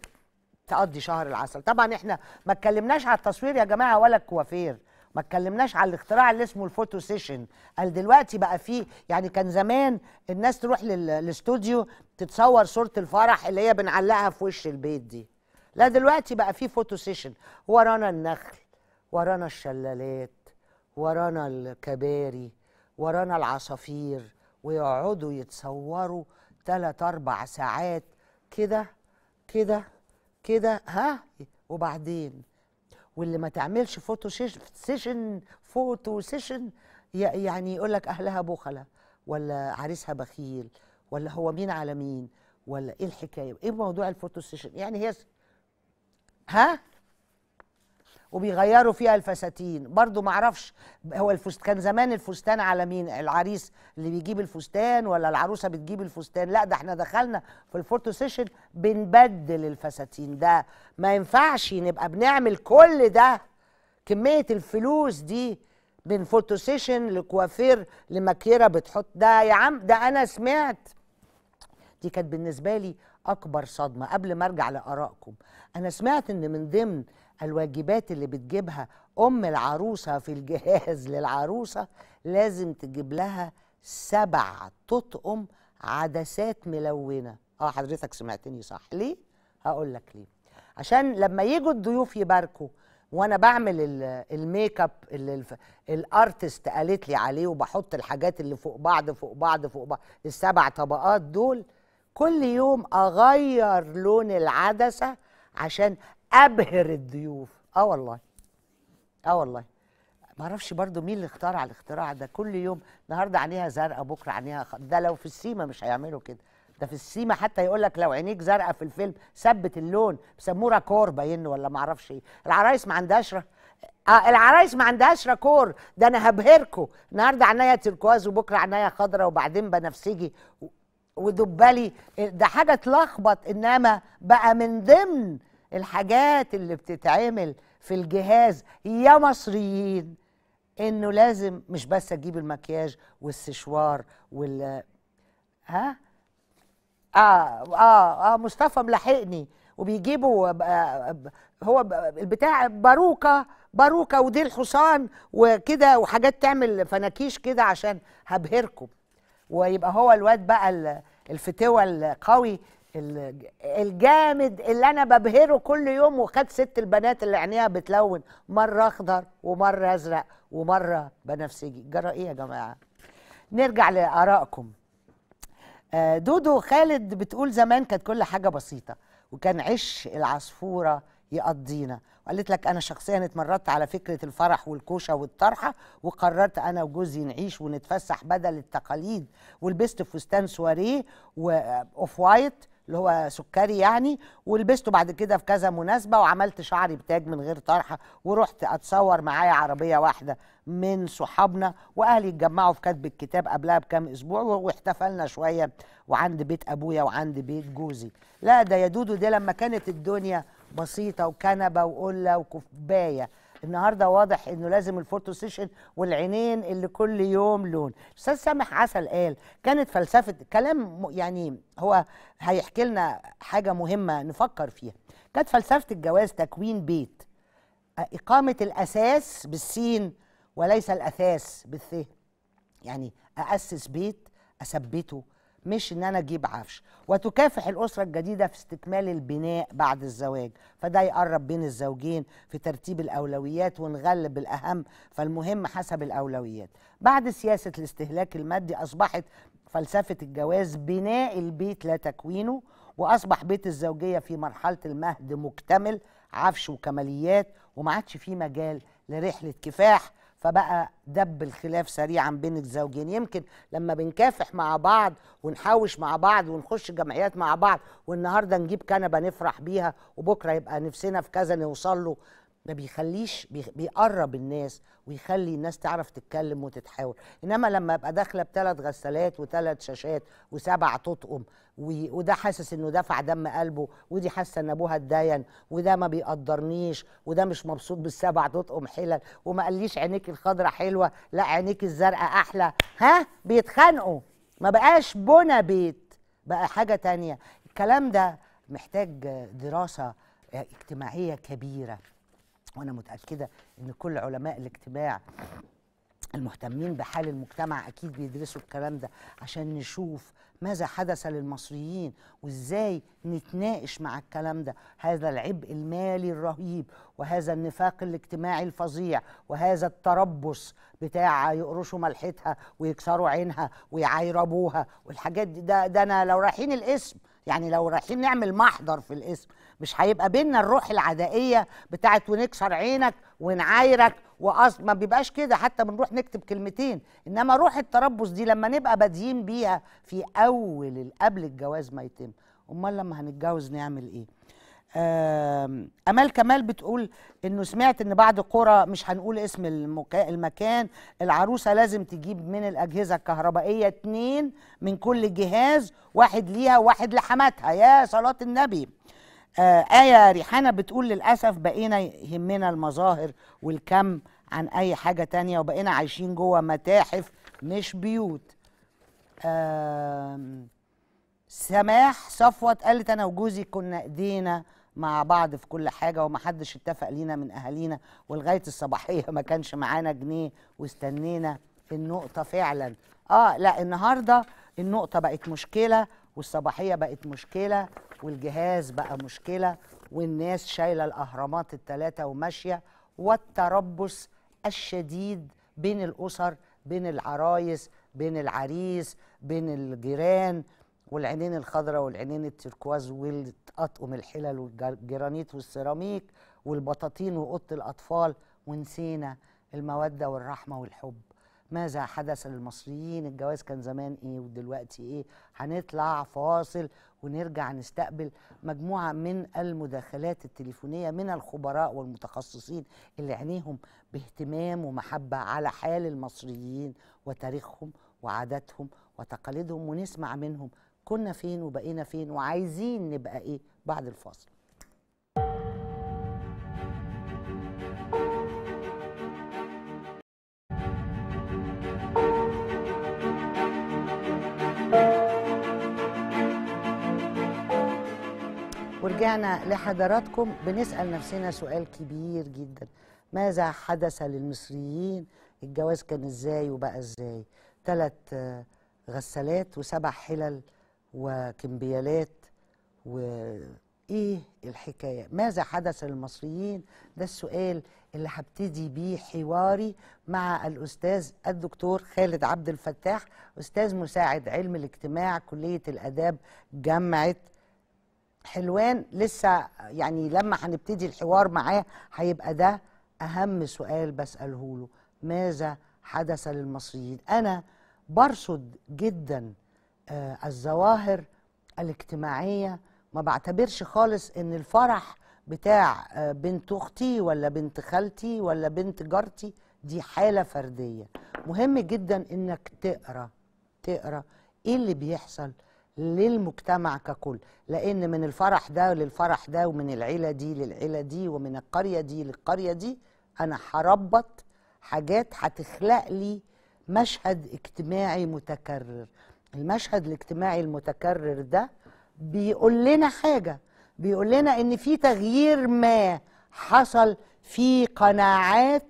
تقضي شهر العسل طبعا احنا ما اتكلمناش على التصوير يا جماعه ولا الكوافير ما اتكلمناش على الاختراع اللي اسمه الفوتو سيشن قال دلوقتي بقى فيه يعني كان زمان الناس تروح للاستوديو تتصور صوره الفرح اللي هي بنعلقها في وش البيت دي لا دلوقتي بقى فيه فوتو سيشن ورانا النخل ورانا الشلالات ورانا الكباري ورانا العصافير ويقعدوا يتصوروا تلات أربع ساعات كده كده كده ها وبعدين واللي ما تعملش فوتو سيشن فوتو سيشن يعني يقول لك أهلها بخلة ولا عريسها بخيل ولا هو مين على مين ولا إيه الحكاية إيه موضوع الفوتو سيشن يعني هي ها وبيغيروا فيها الفساتين برضو معرفش هو الفست كان زمان الفستان على مين العريس اللي بيجيب الفستان ولا العروسه بتجيب الفستان لا ده احنا دخلنا في الفوتو سيشن بنبدل الفساتين ده ما ينفعش نبقى بنعمل كل ده كميه الفلوس دي من فوتو سيشن لكوافير لماكيره بتحط ده يا عم ده انا سمعت دي كانت بالنسبه لي اكبر صدمه قبل ما ارجع لارائكم انا سمعت ان من ضمن الواجبات اللي بتجيبها ام العروسه في الجهاز للعروسه لازم تجيب لها سبع تطقم عدسات ملونه اه حضرتك سمعتني صح ليه هقول لك ليه عشان لما يجوا الضيوف يباركوا وانا بعمل الميك اب اللي الارتست قالت لي عليه وبحط الحاجات اللي فوق بعض فوق بعض فوق بعض السبع طبقات دول كل يوم اغير لون العدسه عشان ابهر الضيوف اه والله اه والله ما اعرفش برضو مين اللي اخترع الاختراع ده كل يوم النهارده عينيها زرقاء بكره عينيها خ... ده لو في السيما مش هيعملوا كده ده في السيما حتى يقول لك لو عينيك زرقاء في الفيلم ثبت اللون بيسموه راكور باين ولا ما اعرفش ايه العرايس ما عندهاش ر... آه العرايس ما عندهاش راكور ده انا هبهركوا النهارده عينيا تركواز وبكره عينيا خضراء وبعدين بنفسجي و... ودبلي إيه، ده حاجه تلخبط انما بقى من ضمن الحاجات اللي بتتعمل في الجهاز يا مصريين انه لازم مش بس اجيب المكياج والسشوار وال ها اه اه اه مصطفى ملاحقني وبيجيبوا هو البتاع باروكه باروكه ودي الحصان وكده وحاجات تعمل فناكيش كده عشان هبهركم ويبقى هو الواد بقى الفتوى القوي الجامد اللي انا ببهره كل يوم وخد ست البنات اللي عينيها بتلون مره اخضر ومره ازرق ومره بنفسجي جرى ايه يا جماعه نرجع لارائكم آه، دودو خالد بتقول زمان كانت كل حاجه بسيطه وكان عش العصفوره يقضينا وقالت لك انا شخصيا اتمرضت على فكره الفرح والكوشه والطرحه وقررت انا وجوزي نعيش ونتفسح بدل التقاليد ولبست فستان سواريه واوف آه، وايت اللي هو سكري يعني ولبسته بعد كده في كذا مناسبه وعملت شعري بتاج من غير طرحه ورحت اتصور معايا عربيه واحده من صحابنا واهلي اتجمعوا في كتب الكتاب قبلها بكام اسبوع واحتفلنا شويه وعند بيت ابويا وعند بيت جوزي لا ده يا دودو دي لما كانت الدنيا بسيطه وكنبه وقله وكوبايه النهارده واضح انه لازم الفوتو سيشن والعينين اللي كل يوم لون استاذ سامح عسل قال كانت فلسفه كلام يعني هو هيحكي لنا حاجه مهمه نفكر فيها كانت فلسفه الجواز تكوين بيت اقامه الاساس بالسين وليس الاثاث بالث يعني اسس بيت اثبته مش ان انا اجيب عفش وتكافح الاسره الجديده في استكمال البناء بعد الزواج فده يقرب بين الزوجين في ترتيب الاولويات ونغلب الاهم فالمهم حسب الاولويات بعد سياسه الاستهلاك المادي اصبحت فلسفه الجواز بناء البيت لا تكوينه واصبح بيت الزوجيه في مرحله المهد مكتمل عفش وكماليات وما عادش فيه مجال لرحله كفاح فبقى دب الخلاف سريعا بين الزوجين يمكن لما بنكافح مع بعض ونحوش مع بعض ونخش جمعيات مع بعض والنهارده نجيب كنبه نفرح بيها وبكره يبقى نفسنا في كذا نوصل له ما بيخليش بيقرب الناس ويخلي الناس تعرف تتكلم وتتحاور انما لما ابقى داخله بثلاث غسالات وثلاث شاشات وسبع تطقم وده حاسس انه دفع دم قلبه ودي حاسه ان ابوها اتدين وده ما بيقدرنيش وده مش مبسوط بالسبع تطقم حلل وما قاليش عينيك الخضره حلوه لا عينيك الزرقاء احلى ها بيتخانقوا ما بقاش بنا بيت بقى حاجه تانية الكلام ده محتاج دراسه اجتماعيه كبيره وانا متاكده ان كل علماء الاجتماع المهتمين بحال المجتمع اكيد بيدرسوا الكلام ده عشان نشوف ماذا حدث للمصريين وازاي نتناقش مع الكلام ده هذا العبء المالي الرهيب وهذا النفاق الاجتماعي الفظيع وهذا التربص بتاع يقرشوا ملحتها ويكسروا عينها ويعايربوها والحاجات دي ده, ده انا لو رايحين الاسم يعني لو رايحين نعمل محضر في الاسم مش هيبقى بينا الروح العدائيه بتاعت ونكسر عينك ونعايرك وأص... ما بيبقاش كده حتى بنروح نكتب كلمتين انما روح التربص دي لما نبقى بادئين بيها في اول قبل الجواز ما يتم امال لما هنتجوز نعمل ايه امال كمال بتقول انه سمعت ان بعض قرى مش هنقول اسم المكا... المكان العروسه لازم تجيب من الاجهزه الكهربائيه اتنين من كل جهاز واحد ليها وواحد لحماتها يا صلاه النبي آه، آية ريحانة بتقول للأسف بقينا يهمنا المظاهر والكم عن أي حاجة تانية وبقينا عايشين جوه متاحف مش بيوت سماح صفوت قالت أنا وجوزي كنا إيدينا مع بعض في كل حاجة ومحدش اتفق لينا من أهالينا ولغاية الصباحية ما كانش معانا جنيه واستنينا النقطة فعلا آه لا النهاردة النقطة بقت مشكلة والصباحية بقت مشكلة والجهاز بقى مشكله والناس شايله الاهرامات الثلاثه وماشيه والتربص الشديد بين الاسر بين العرايس بين العريس بين الجيران والعينين الخضراء والعينين التركواز والاطقم الحلل والجرانيت والسيراميك والبطاطين وقط الاطفال ونسينا الموده والرحمه والحب ماذا حدث للمصريين الجواز كان زمان ايه ودلوقتي ايه هنطلع فاصل ونرجع نستقبل مجموعة من المداخلات التليفونية من الخبراء والمتخصصين اللي عينيهم باهتمام ومحبة على حال المصريين وتاريخهم وعاداتهم وتقاليدهم ونسمع منهم كنا فين وبقينا فين وعايزين نبقى ايه بعد الفاصل ورجعنا لحضراتكم بنسأل نفسنا سؤال كبير جدا ماذا حدث للمصريين الجواز كان ازاي وبقى ازاي ثلاث غسالات وسبع حلل وكمبيالات وايه الحكايه ماذا حدث للمصريين ده السؤال اللي هبتدي بيه حواري مع الاستاذ الدكتور خالد عبد الفتاح استاذ مساعد علم الاجتماع كليه الاداب جامعه حلوان لسه يعني لما هنبتدي الحوار معاه هيبقى ده أهم سؤال بسأله له ماذا حدث للمصريين أنا برصد جدا آه الظواهر الاجتماعية ما بعتبرش خالص ان الفرح بتاع آه بنت اختي ولا بنت خالتي ولا بنت جارتي دي حالة فردية مهم جدا انك تقرأ تقرأ ايه اللي بيحصل للمجتمع ككل لأن من الفرح ده للفرح ده ومن العيلة دي للعيلة دي ومن القرية دي للقرية دي أنا هربط حاجات هتخلق لي مشهد اجتماعي متكرر المشهد الاجتماعي المتكرر ده بيقول لنا حاجة بيقول لنا إن في تغيير ما حصل في قناعات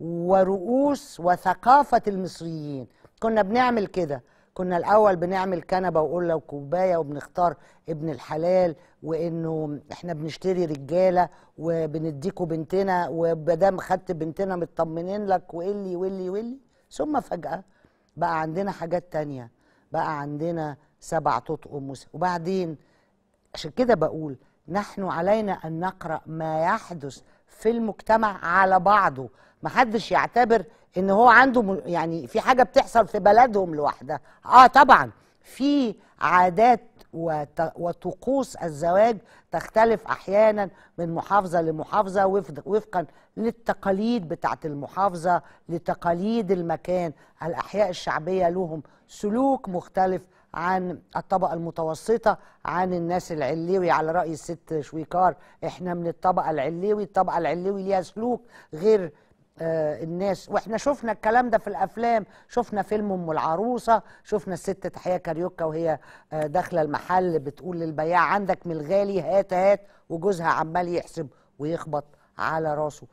ورؤوس وثقافة المصريين كنا بنعمل كده كنا الاول بنعمل كنبه وقله وكوبايه وبنختار ابن الحلال وانه احنا بنشتري رجاله وبنديكوا بنتنا وبدام خدت بنتنا مطمنين لك واللي واللي واللي ثم فجاه بقى عندنا حاجات تانية بقى عندنا سبع تطقم وبعدين عشان كده بقول نحن علينا ان نقرا ما يحدث في المجتمع على بعضه محدش يعتبر ان هو عنده يعني في حاجه بتحصل في بلدهم لوحدها اه طبعا في عادات وطقوس الزواج تختلف احيانا من محافظه لمحافظه وفقا للتقاليد بتاعه المحافظه لتقاليد المكان الاحياء الشعبيه لهم سلوك مختلف عن الطبقه المتوسطه عن الناس العلوي على راي الست شويكار احنا من الطبقه العلوي الطبقه العلوي ليها سلوك غير آه، الناس واحنا شفنا الكلام ده في الافلام شفنا فيلم ام العروسه شفنا الست تحيه كاريوكا وهي آه، داخله المحل بتقول للبياع عندك من الغالي هات هات وجوزها عمال يحسب ويخبط على راسه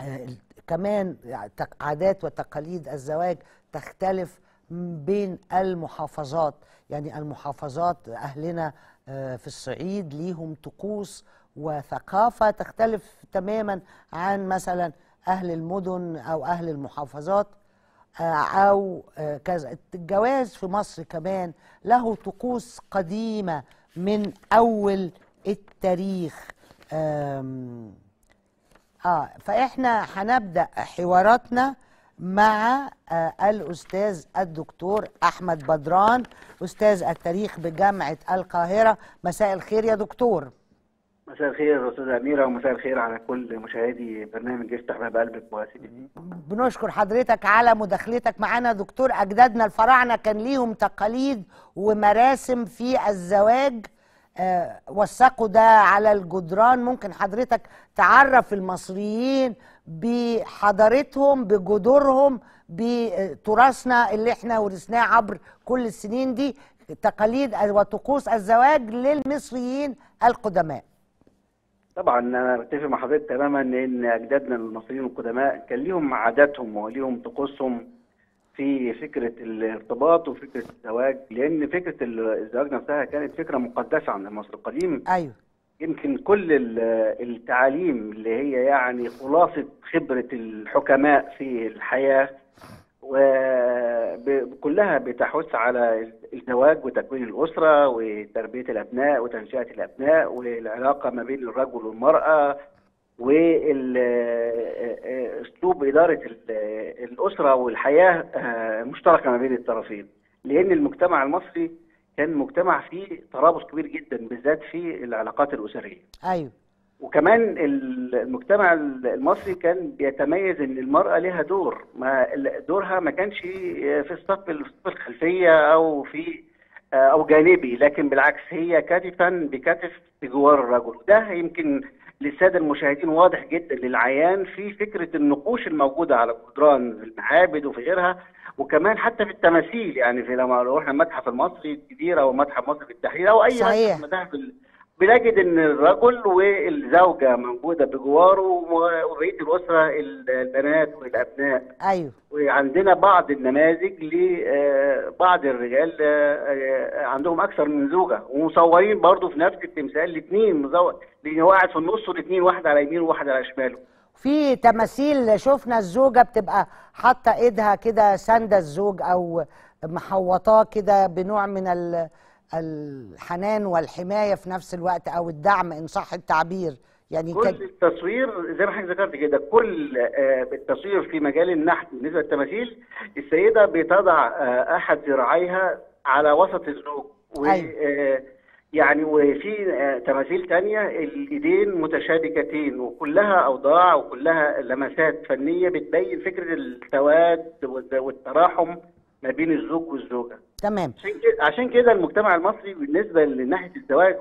آه، كمان عادات وتقاليد الزواج تختلف بين المحافظات يعني المحافظات اهلنا في الصعيد ليهم طقوس وثقافه تختلف تماما عن مثلا أهل المدن أو أهل المحافظات آه، أو آه، كذا الجواز في مصر كمان له طقوس قديمة من أول التاريخ آه فإحنا هنبدأ حواراتنا مع آه، الأستاذ الدكتور أحمد بدران أستاذ التاريخ بجامعة القاهرة مساء الخير يا دكتور مساء الخير استاذ اميره ومساء الخير على كل مشاهدي برنامج يفتح باب قلبك واسيدي بنشكر حضرتك على مداخلتك معانا دكتور اجدادنا الفراعنه كان ليهم تقاليد ومراسم في الزواج آه وثقوا ده على الجدران ممكن حضرتك تعرف المصريين بحضارتهم بجذورهم بتراثنا اللي احنا ورثناه عبر كل السنين دي تقاليد وطقوس الزواج للمصريين القدماء طبعا انا بتفق مع حضرتك تماما ان اجدادنا المصريين القدماء كان ليهم عاداتهم وليهم طقوسهم في فكره الارتباط وفكره الزواج لان فكره الزواج نفسها كانت فكره مقدسه عند مصر القديم ايوه يمكن كل التعاليم اللي هي يعني خلاصه خبره الحكماء في الحياه وكلها بتحث على الزواج وتكوين الأسرة وتربية الأبناء وتنشئة الأبناء والعلاقة ما بين الرجل والمرأة واسلوب اداره الاسره والحياه مشتركه ما بين الطرفين لان المجتمع المصري كان مجتمع فيه ترابط كبير جدا بالذات في العلاقات الاسريه. ايوه. وكمان المجتمع المصري كان بيتميز ان المراه لها دور ما دورها ما كانش في الصف الخلفيه او في او جانبي لكن بالعكس هي كتفا بكتف بجوار الرجل ده يمكن للساده المشاهدين واضح جدا للعيان في فكره النقوش الموجوده على الجدران في المعابد وفي غيرها وكمان حتى في التماثيل يعني في لما روحنا المتحف المصري الكبير او المتحف المصري في التحرير او اي صحيح. متحف بنجد ان الرجل والزوجه موجوده بجواره وبقيه الاسره البنات والابناء ايوه وعندنا بعض النماذج لبعض آه، الرجال آه، آه، عندهم اكثر من زوجه ومصورين برضو في نفس التمثال الاثنين مزور لان هو قاعد في النص والاثنين واحد على يمينه وواحد على شماله في تماثيل شفنا الزوجه بتبقى حاطه ايدها كده ساندة الزوج او محوطاه كده بنوع من ال الحنان والحمايه في نفس الوقت او الدعم ان صح التعبير يعني كل التصوير زي ما حضرتك ذكرت كده كل آه، التصوير في مجال النحت بالنسبه للتماثيل السيده بتضع آه، احد ذراعيها على وسط الزوج و أيوة. آه، يعني وفي تماثيل تانية الايدين متشابكتين وكلها اوضاع وكلها لمسات فنيه بتبين فكره التواد والتراحم ما بين الزوج والزوجه تمام عشان كده عشان كده المجتمع المصري بالنسبه لناحيه الزواج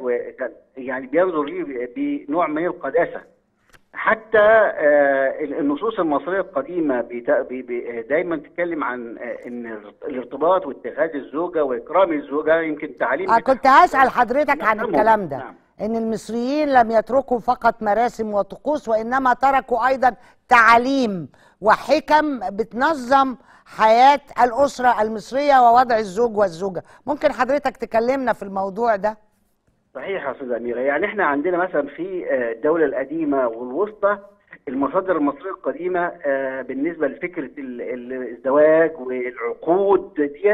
يعني بينظر ليه بنوع من القداسه حتى آه، النصوص المصريه القديمه دايما بتتكلم عن آه، ان الارتباط واتخاذ الزوجه واكرام الزوجه يعني يمكن تعليم آه كنت هسال حضرتك عن نعم. الكلام ده نعم. ان المصريين لم يتركوا فقط مراسم وطقوس وانما تركوا ايضا تعاليم وحكم بتنظم حياة الأسرة المصرية ووضع الزوج والزوجة ممكن حضرتك تكلمنا في الموضوع ده صحيح يا استاذ أميرة يعني إحنا عندنا مثلا في آه، الدولة القديمة والوسطى المصادر المصرية القديمة آه، بالنسبة لفكرة الزواج والعقود دي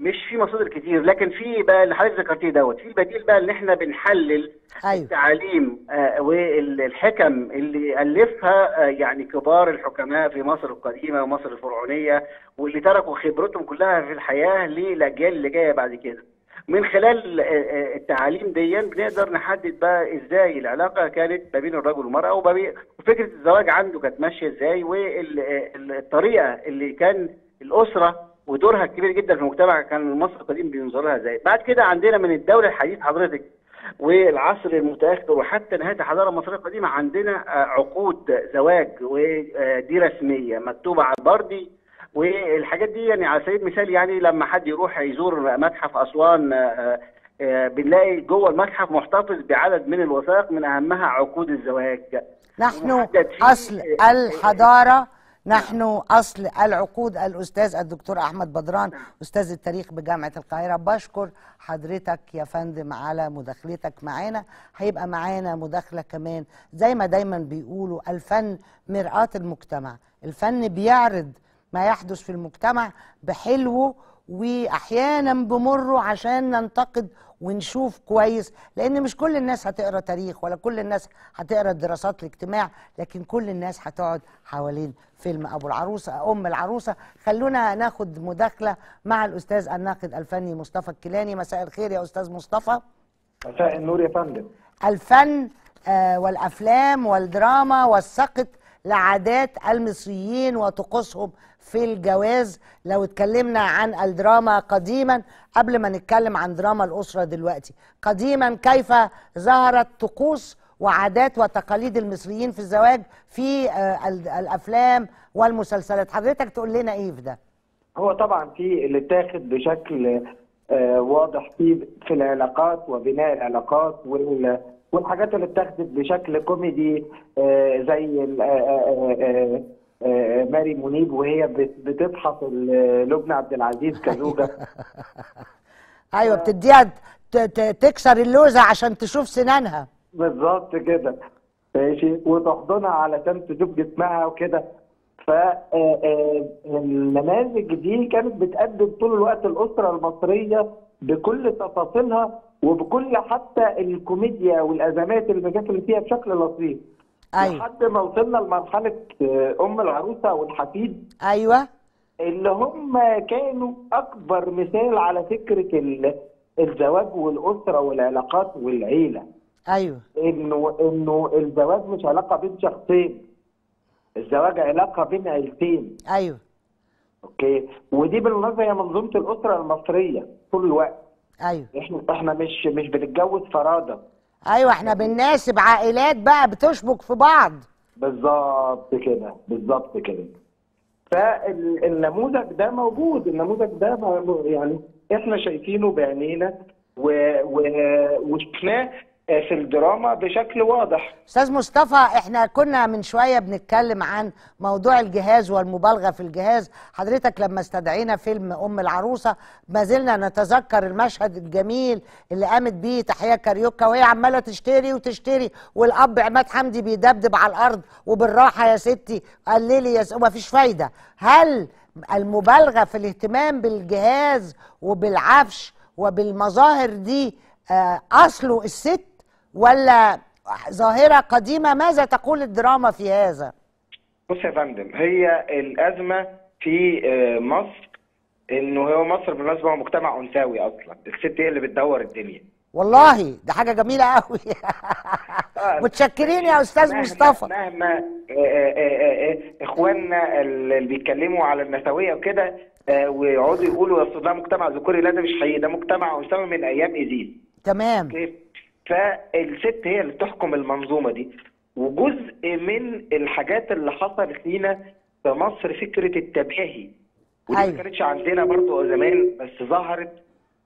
مش في مصادر كتير لكن في بقى اللي حضرتك ذكرتيه دوت في البديل بقى اللي احنا بنحلل أيوة. التعاليم آه والحكم اللي الفها آه يعني كبار الحكماء في مصر القديمه ومصر الفرعونيه واللي تركوا خبرتهم كلها في الحياه للاجيال اللي جايه بعد كده من خلال آه, آه، التعاليم دي بنقدر نحدد بقى ازاي العلاقه كانت ما بين الرجل والمراه وفكره الزواج عنده كانت ماشيه ازاي والطريقه آه، اللي كان الاسره ودورها الكبير جدا في المجتمع كان مصر القديم بينظر لها ازاي بعد كده عندنا من الدوله الحديث حضرتك والعصر المتاخر وحتى نهايه الحضاره المصريه القديمه عندنا آه، عقود زواج ودي آه، رسميه مكتوبه على البردي والحاجات دي يعني على سبيل المثال يعني لما حد يروح يزور متحف اسوان آه، بنلاقي جوه المتحف محتفظ بعدد من الوثائق من اهمها عقود الزواج نحن اصل الحضاره نحن أصل العقود الأستاذ الدكتور أحمد بدران أستاذ التاريخ بجامعة القاهرة بشكر حضرتك يا فندم على مداخلتك معانا هيبقى معانا مداخلة كمان زي ما دايما بيقولوا الفن مرآة المجتمع الفن بيعرض ما يحدث في المجتمع بحلوه واحيانا بمره عشان ننتقد ونشوف كويس لان مش كل الناس هتقرا تاريخ ولا كل الناس هتقرا دراسات الاجتماع لكن كل الناس هتقعد حوالين فيلم ابو العروسه ام العروسه خلونا ناخد مداخله مع الاستاذ الناقد الفني مصطفى الكيلاني مساء الخير يا استاذ مصطفى مساء النور يا فندم الفن آه، والافلام والدراما والسقط لعادات المصريين وطقوسهم في الجواز لو اتكلمنا عن الدراما قديما قبل ما نتكلم عن دراما الأسرة دلوقتي قديما كيف ظهرت طقوس وعادات وتقاليد المصريين في الزواج في آه، الأفلام والمسلسلات حضرتك تقول لنا إيه في ده هو طبعا في اللي اتاخد بشكل آه، واضح في في العلاقات وبناء العلاقات وال والحاجات اللي اتخذت بشكل كوميدي آه، زي آه، ماري منيب وهي بتفحص لبنى عبد العزيز كزوجه ايوه بتديها تكسر اللوزه عشان تشوف سنانها بالظبط كده ماشي وتحضنها علشان تشوف جسمها وكده ف آه، آه، النماذج دي كانت بتقدم طول الوقت الاسره المصريه بكل تفاصيلها وبكل حتى الكوميديا والازمات اللي كانت فيها بشكل لطيف أيوة. لحد ما وصلنا لمرحله آه، ام العروسه والحفيد ايوه اللي هم كانوا اكبر مثال على فكره الزواج والاسره والعلاقات والعيله ايوه انه انه الزواج مش علاقه بين شخصين الزواج علاقه بين عيلتين ايوه اوكي ودي بالمناسبه هي منظومه الاسره المصريه طول الوقت ايوه احنا احنا مش مش بنتجوز فرادة ايوه احنا بنناسب عائلات بقى بتشبك في بعض بالظبط كده بالظبط كده فالنموذج ده موجود النموذج ده يعني احنا شايفينه بعينينا وشفناه آه، في الدراما بشكل واضح استاذ مصطفى احنا كنا من شويه بنتكلم عن موضوع الجهاز والمبالغه في الجهاز حضرتك لما استدعينا فيلم ام العروسه ما زلنا نتذكر المشهد الجميل اللي قامت بيه تحيه كاريوكا وهي عماله تشتري وتشتري والاب عماد حمدي بيدبدب على الارض وبالراحه يا ستي لي يا س... فيش فايده هل المبالغه في الاهتمام بالجهاز وبالعفش وبالمظاهر دي آه، اصله الست ولا ظاهرة قديمة ماذا تقول الدراما في هذا؟ بص يا فندم هي الأزمة في آه، مصر إنه هو مصر بالمناسبة هو مجتمع أنثوي أصلا الست هي اللي بتدور الدنيا والله ده حاجة جميلة قوي آه، متشكرين يا أستاذ مهما مصطفى مهما آه، إخواننا اللي بيتكلموا على النسوية وكده ويقعدوا يقولوا أصل ده مجتمع ذكوري لا ده مش حقيقي ده مجتمع أنثوي من أيام إيزيد تمام كيف فالست هي اللي بتحكم المنظومه دي وجزء من الحاجات اللي حصلت لينا في مصر فكره التباهي ودي ما أيوة. كانتش عندنا برضو زمان بس ظهرت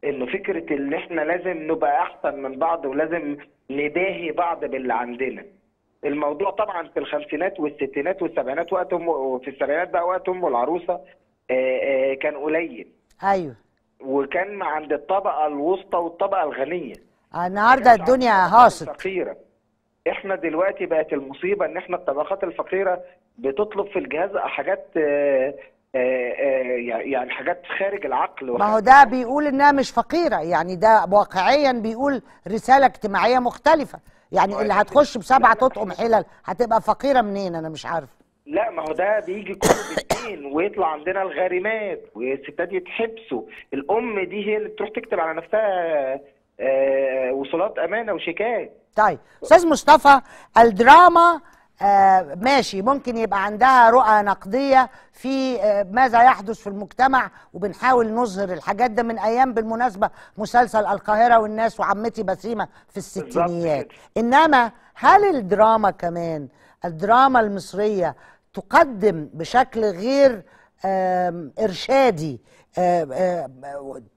انه فكره ان احنا لازم نبقى احسن من بعض ولازم نباهي بعض باللي عندنا الموضوع طبعا في الخمسينات والستينات والسبعينات وقت ام في السبعينات بقى وقت ام العروسه آه، آه، كان قليل ايوه وكان عند الطبقه الوسطى والطبقه الغنيه النهارده الدنيا هاصت فقيره احنا دلوقتي بقت المصيبه ان احنا الطبقات الفقيره بتطلب في الجهاز حاجات آه، آه، آه، يعني حاجات خارج العقل ما هو ده بيقول انها مش فقيره يعني ده واقعيا بيقول رساله اجتماعيه مختلفه يعني اللي هتخش بسبعه تطقم حلل هتبقى فقيره منين انا مش عارف لا ما هو ده بيجي كل بالدين ويطلع عندنا الغارمات والستات يتحبسوا الام دي هي اللي بتروح تكتب على نفسها آه، وصولات امانه وشيكات طيب استاذ مصطفى الدراما آه ماشي ممكن يبقى عندها رؤى نقديه في آه ماذا يحدث في المجتمع وبنحاول نظهر الحاجات ده من ايام بالمناسبه مسلسل القاهره والناس وعمتي بسيمه في الستينيات انما هل الدراما كمان الدراما المصريه تقدم بشكل غير ارشادي آه، آه،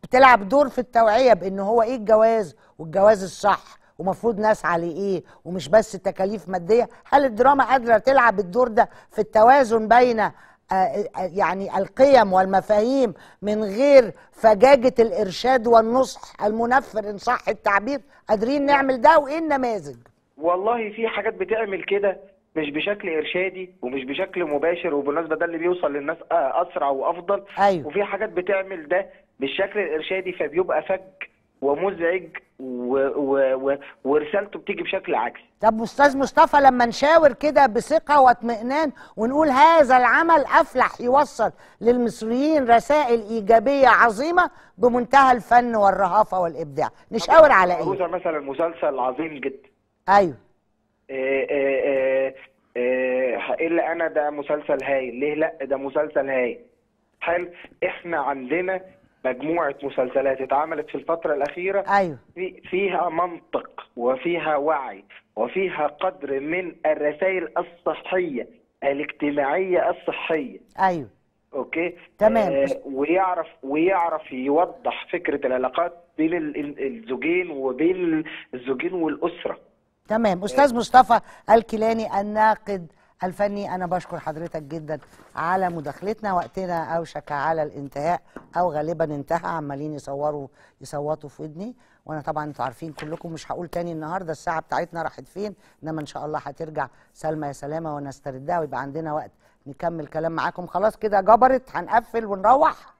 بتلعب دور في التوعيه بان هو ايه الجواز والجواز الصح ومفروض نسعى لايه ومش بس تكاليف ماديه هل الدراما قادره تلعب الدور ده في التوازن بين آه، آه، آه، يعني القيم والمفاهيم من غير فجاجه الارشاد والنصح المنفر ان صح التعبير قادرين نعمل ده وايه النماذج والله في حاجات بتعمل كده مش بشكل ارشادي ومش بشكل مباشر وبالمناسبه ده اللي بيوصل للناس اسرع وافضل أيوة. وفي حاجات بتعمل ده بالشكل الارشادي فبيبقى فج ومزعج و... و... و... ورسالته بتيجي بشكل عكسي طب استاذ مصطفى لما نشاور كده بثقه واطمئنان ونقول هذا العمل افلح يوصل للمصريين رسائل ايجابيه عظيمه بمنتهى الفن والرهافه والابداع نشاور على ايه مثلا مسلسل عظيم جدا ايوه إيه إيه إيه اللي انا ده مسلسل هايل ليه لا ده مسلسل هايل هل احنا عندنا مجموعه مسلسلات اتعملت في الفتره الاخيره أيوة. في فيها منطق وفيها وعي وفيها قدر من الرسائل الصحيه الاجتماعيه الصحيه ايوه اوكي تمام آه ويعرف ويعرف يوضح فكره العلاقات بين الزوجين وبين الزوجين والاسره تمام آه. استاذ مصطفى الكيلاني الناقد الفني انا بشكر حضرتك جدا على مداخلتنا وقتنا اوشك على الانتهاء او غالبا انتهى عمالين يصوروا يصوتوا في ودني وانا طبعا انتوا عارفين كلكم مش هقول تاني النهارده الساعه بتاعتنا راحت فين انما ان شاء الله هترجع سلمى يا سلامه ونستردها ويبقى عندنا وقت نكمل كلام معاكم خلاص كده جبرت هنقفل ونروح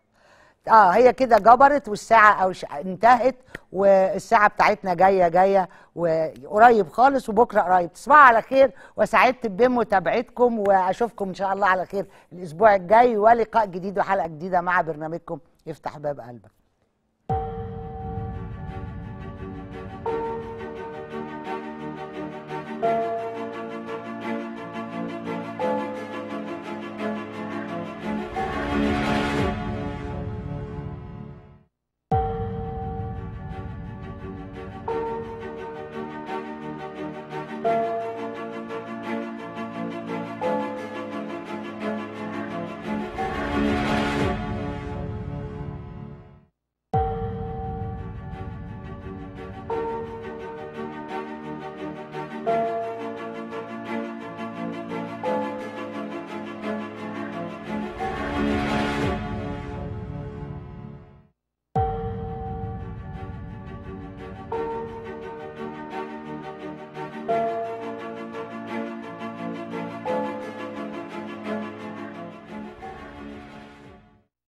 اه هي كده جبرت والساعه او انتهت والساعه بتاعتنا جايه جايه وقريب خالص وبكره قريب تصبحوا على خير وسعدت بمتابعتكم واشوفكم ان شاء الله على خير الاسبوع الجاي ولقاء جديد وحلقه جديده مع برنامجكم افتح باب قلبك